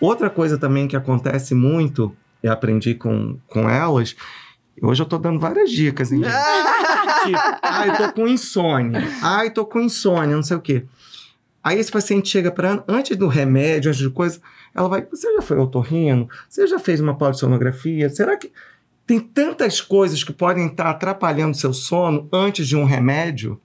Outra coisa também que acontece muito, eu aprendi com, com elas, hoje eu tô dando várias dicas, hein, tipo, ai, tô com insônia, ai, eu tô com insônia, não sei o quê. Aí esse paciente chega para antes do remédio, antes de coisa, ela vai, você já foi otorrino? Você já fez uma polissonografia? Será que tem tantas coisas que podem estar atrapalhando seu sono antes de um remédio?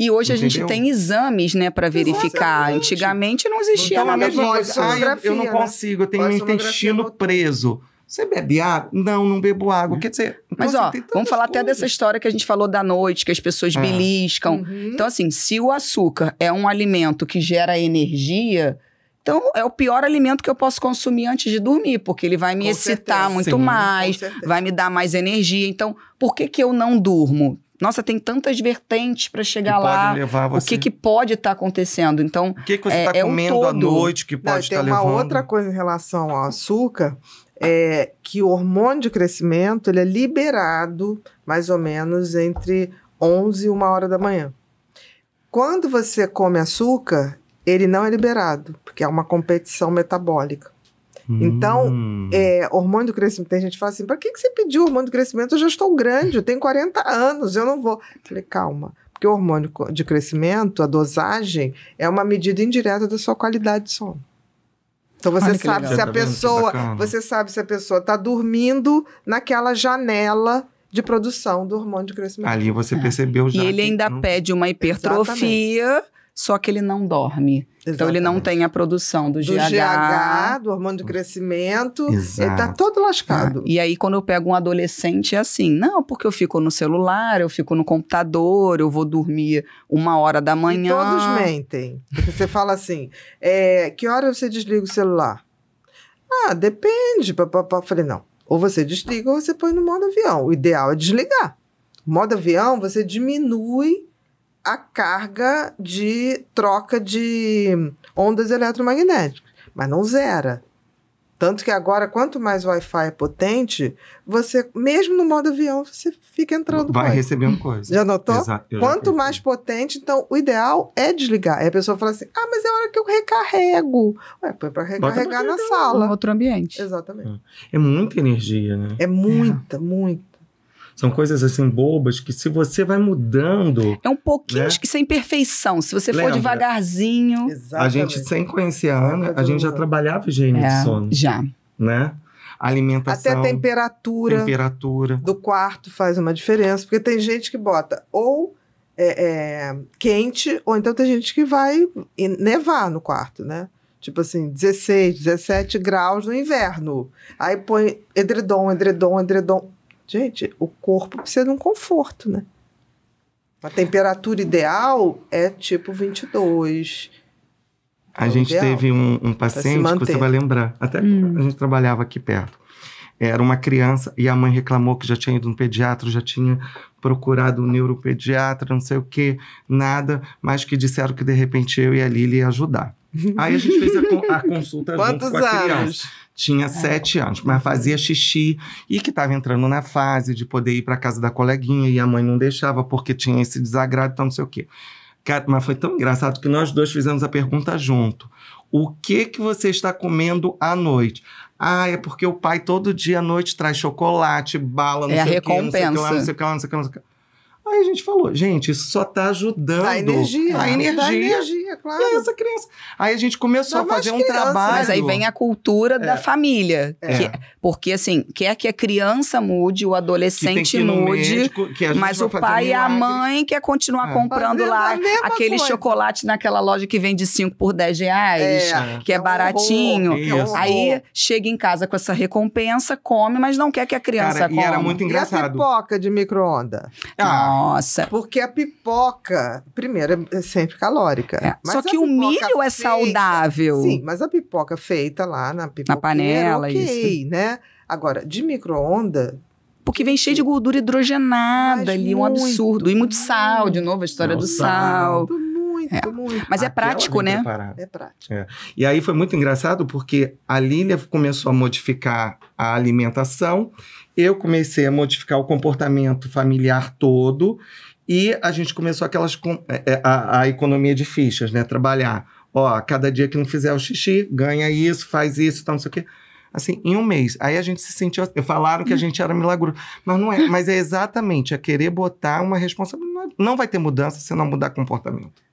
E hoje Entendeu? a gente tem exames, né, para verificar. Exatamente. Antigamente não existia então, nada disso. É ah, eu, não né? consigo, eu tenho um é intestino preso. Você bebe água? Não, não bebo água. Quer dizer, então mas ó, vamos falar coisas. até dessa história que a gente falou da noite, que as pessoas ah. beliscam. Uhum. Então, assim, se o açúcar é um alimento que gera energia, então é o pior alimento que eu posso consumir antes de dormir, porque ele vai me Com excitar certeza, muito sim. mais, vai me dar mais energia. Então, por que, que eu não durmo? nossa, tem tantas vertentes para chegar que lá. Você... O que, que pode estar tá acontecendo? Então, o que, que você está é, comendo tá é um à noite que pode estar tá levando? Tem uma outra coisa em relação ao açúcar, é que o hormônio de crescimento ele é liberado mais ou menos entre 11 e 1 hora da manhã. Quando você come açúcar, ele não é liberado, porque é uma competição metabólica. Então, hum. é, hormônio do crescimento, tem gente que fala assim: para que, que você pediu hormônio do crescimento? Eu já estou grande, eu tenho 40 anos, eu não vou. Eu falei, calma. Porque o hormônio de crescimento, a dosagem, é uma medida indireta da sua qualidade de sono. Então você Olha, sabe se a tá pessoa, você sabe se a pessoa está dormindo naquela janela de produção do hormônio de crescimento. Ali você é. percebeu já. E ele ainda pede uma hipertrofia. Exatamente só que ele não dorme. Exatamente. Então ele não tem a produção do, do GH. GH, do hormônio do crescimento, Exato. ele tá todo lascado. Ah, e aí quando eu pego um adolescente é assim, não, porque eu fico no celular, eu fico no computador, eu vou dormir uma hora da manhã. E todos mentem. Porque você fala assim, é, que hora você desliga o celular? Ah, depende, papapá. Falei, não, ou você desliga ou você põe no modo avião. O ideal é desligar. modo avião, você diminui a carga de troca de ondas eletromagnéticas, mas não zera. Tanto que agora, quanto mais Wi-Fi é potente, você, mesmo no modo avião, você fica entrando Vai coisa. recebendo coisa. Já notou? Exato, quanto mais potente, então, o ideal é desligar. Aí a pessoa fala assim, ah, mas é hora que eu recarrego. Ué, põe para recarregar na sala. Em outro ambiente. Exatamente. É, é muita energia, né? É muita, é. muita. São coisas assim bobas que se você vai mudando. É um pouquinho né? que sem perfeição. Se você Lembra? for devagarzinho. Exatamente. A gente, sem conhecer a Ana, a gente já trabalhava higiene é, de sono. Já. Né? alimentação. Até a temperatura, temperatura do quarto faz uma diferença, porque tem gente que bota ou é, é, quente, ou então tem gente que vai nevar no quarto, né? Tipo assim, 16, 17 graus no inverno. Aí põe edredom, edredom, edredom. Gente, o corpo precisa de um conforto, né? A temperatura ideal é tipo 22. A é gente ideal. teve um, um paciente que você vai lembrar. Até hum. a gente trabalhava aqui perto. Era uma criança e a mãe reclamou que já tinha ido no pediatra, já tinha procurado um neuropediatra, não sei o que, nada, mas que disseram que de repente eu e a Lili ia ajudar. Aí a gente fez a, a consulta Quantos junto com a criança. Anos? Tinha é. sete anos, mas fazia xixi e que estava entrando na fase de poder ir para casa da coleguinha e a mãe não deixava porque tinha esse desagrado, então não sei o quê. mas foi tão engraçado que nós dois fizemos a pergunta junto. O que que você está comendo à noite? Ah, é porque o pai todo dia à noite traz chocolate, bala, não é sei o quê, não sei o que lá, não sei o que lá, não sei o que lá. Aí a gente falou, gente, isso só tá ajudando. A energia. A energia. Dá energia, claro. essa criança. Aí a gente começou Dá a fazer um né? trabalho. Mas aí vem a cultura é. da família. É. Que, é, porque, assim, quer que a criança mude, o adolescente mude, médico, mas o pai e a mãe quer continuar é. comprando lá aquele coisa. chocolate naquela loja que vende 5 por 10 reais, é. que é, baratinho. Horror, aí chega em casa com essa recompensa, come, mas não quer que a criança Cara, coma. E era muito engraçado. E a pipoca de micro ondas Ah, nossa. Porque a pipoca, primeiro, é sempre calórica. É. Só que o milho é feita, é saudável. Sim, mas a pipoca feita lá na pipoca. Na panela, ok, isso. né? Agora, de micro-onda, porque vem cheio de gordura hidrogenada Mas ali, muito, um absurdo. E muito sal, de novo, a história do sal. sal. Muito, é. muito. Mas é prático, né? É prático. É. E aí foi muito engraçado porque a Lília começou a modificar a alimentação, eu comecei a modificar o comportamento familiar todo e a gente começou aquelas é, é, a, a economia de fichas, né? Trabalhar. Ó, cada dia que não fizer o xixi, ganha isso, faz isso, tal, não sei o quê assim, em um mês. Aí a gente se sentiu. Falaram que a gente era milagroso. Mas não é. Mas é exatamente a é querer botar uma responsabilidade. Não vai ter mudança se não mudar comportamento.